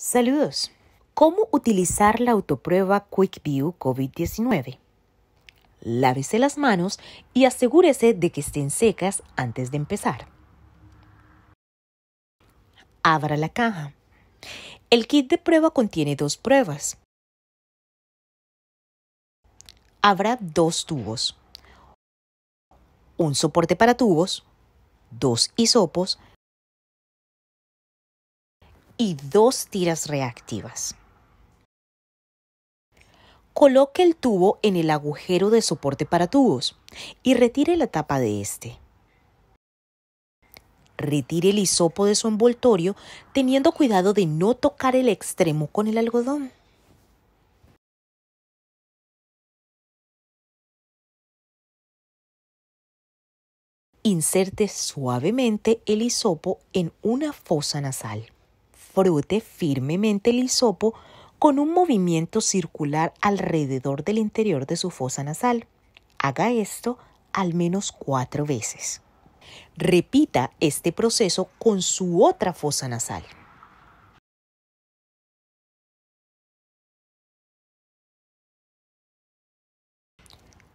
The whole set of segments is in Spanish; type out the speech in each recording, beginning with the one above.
Saludos. ¿Cómo utilizar la autoprueba QuickView COVID-19? Lávese las manos y asegúrese de que estén secas antes de empezar. Abra la caja. El kit de prueba contiene dos pruebas. Habrá dos tubos, un soporte para tubos, dos hisopos y dos tiras reactivas. Coloque el tubo en el agujero de soporte para tubos y retire la tapa de este. Retire el hisopo de su envoltorio teniendo cuidado de no tocar el extremo con el algodón. Inserte suavemente el hisopo en una fosa nasal frote firmemente el hisopo con un movimiento circular alrededor del interior de su fosa nasal. Haga esto al menos cuatro veces. Repita este proceso con su otra fosa nasal.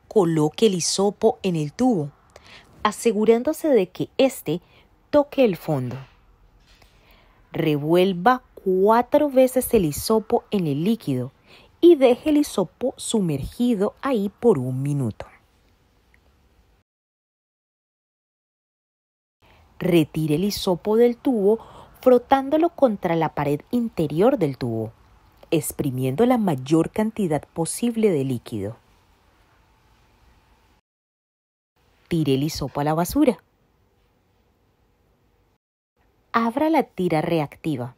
Coloque el hisopo en el tubo, asegurándose de que éste toque el fondo. Revuelva cuatro veces el hisopo en el líquido y deje el hisopo sumergido ahí por un minuto. Retire el hisopo del tubo frotándolo contra la pared interior del tubo, exprimiendo la mayor cantidad posible de líquido. Tire el hisopo a la basura abra la tira reactiva.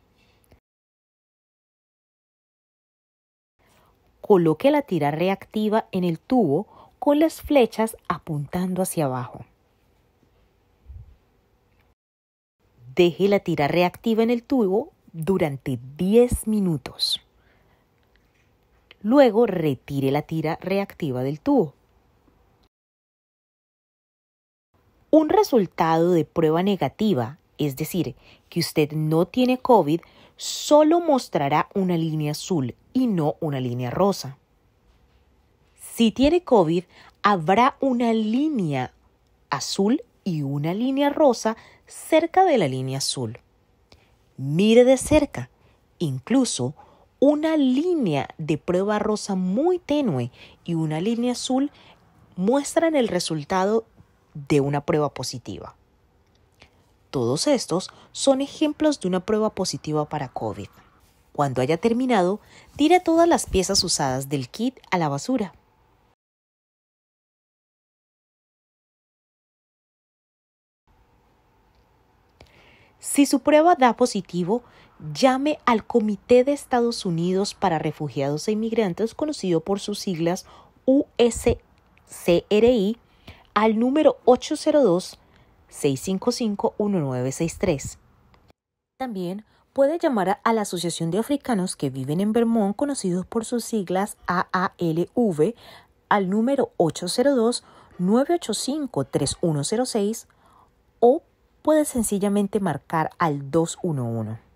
Coloque la tira reactiva en el tubo con las flechas apuntando hacia abajo. Deje la tira reactiva en el tubo durante 10 minutos. Luego retire la tira reactiva del tubo. Un resultado de prueba negativa es decir, que usted no tiene COVID, solo mostrará una línea azul y no una línea rosa. Si tiene COVID, habrá una línea azul y una línea rosa cerca de la línea azul. Mire de cerca, incluso una línea de prueba rosa muy tenue y una línea azul muestran el resultado de una prueba positiva. Todos estos son ejemplos de una prueba positiva para COVID. Cuando haya terminado, tire todas las piezas usadas del kit a la basura. Si su prueba da positivo, llame al Comité de Estados Unidos para Refugiados e Inmigrantes, conocido por sus siglas USCRI, al número 802 655-1963. También puede llamar a la Asociación de Africanos que viven en Vermont, conocidos por sus siglas AALV, al número 802-985-3106 o puede sencillamente marcar al 211.